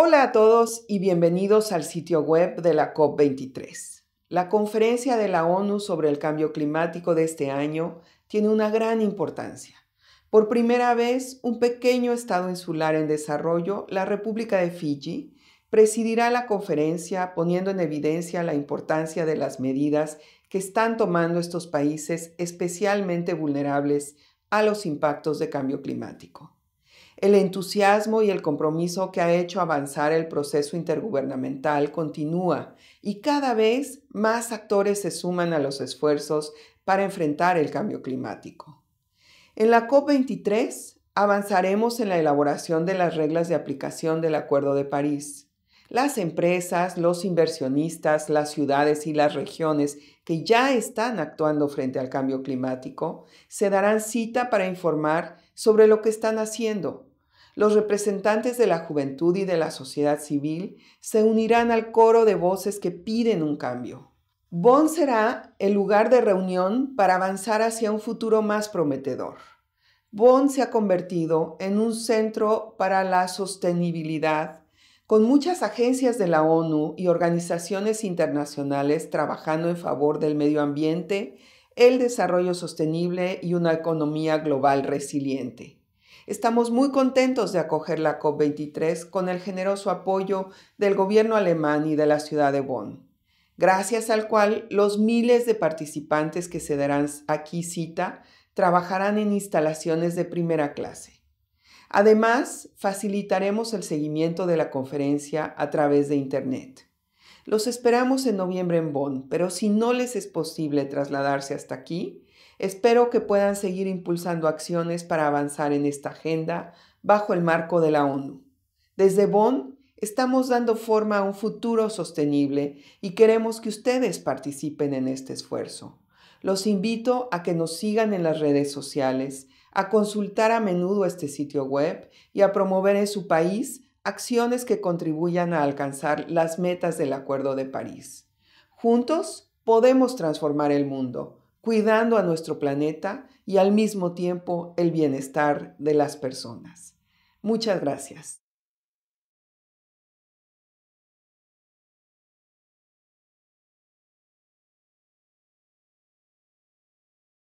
Hola a todos y bienvenidos al sitio web de la COP23. La conferencia de la ONU sobre el cambio climático de este año tiene una gran importancia. Por primera vez, un pequeño estado insular en desarrollo, la República de Fiji, presidirá la conferencia poniendo en evidencia la importancia de las medidas que están tomando estos países especialmente vulnerables a los impactos de cambio climático. El entusiasmo y el compromiso que ha hecho avanzar el proceso intergubernamental continúa y cada vez más actores se suman a los esfuerzos para enfrentar el cambio climático. En la COP23 avanzaremos en la elaboración de las reglas de aplicación del Acuerdo de París. Las empresas, los inversionistas, las ciudades y las regiones que ya están actuando frente al cambio climático se darán cita para informar sobre lo que están haciendo los representantes de la juventud y de la sociedad civil se unirán al coro de voces que piden un cambio. Bonn será el lugar de reunión para avanzar hacia un futuro más prometedor. Bonn se ha convertido en un centro para la sostenibilidad, con muchas agencias de la ONU y organizaciones internacionales trabajando en favor del medio ambiente, el desarrollo sostenible y una economía global resiliente. Estamos muy contentos de acoger la COP23 con el generoso apoyo del gobierno alemán y de la ciudad de Bonn, gracias al cual los miles de participantes que se darán aquí cita trabajarán en instalaciones de primera clase. Además, facilitaremos el seguimiento de la conferencia a través de Internet. Los esperamos en noviembre en Bonn, pero si no les es posible trasladarse hasta aquí, espero que puedan seguir impulsando acciones para avanzar en esta agenda bajo el marco de la ONU. Desde Bonn estamos dando forma a un futuro sostenible y queremos que ustedes participen en este esfuerzo. Los invito a que nos sigan en las redes sociales, a consultar a menudo este sitio web y a promover en su país acciones que contribuyan a alcanzar las metas del Acuerdo de París. Juntos podemos transformar el mundo, cuidando a nuestro planeta y al mismo tiempo el bienestar de las personas. Muchas gracias.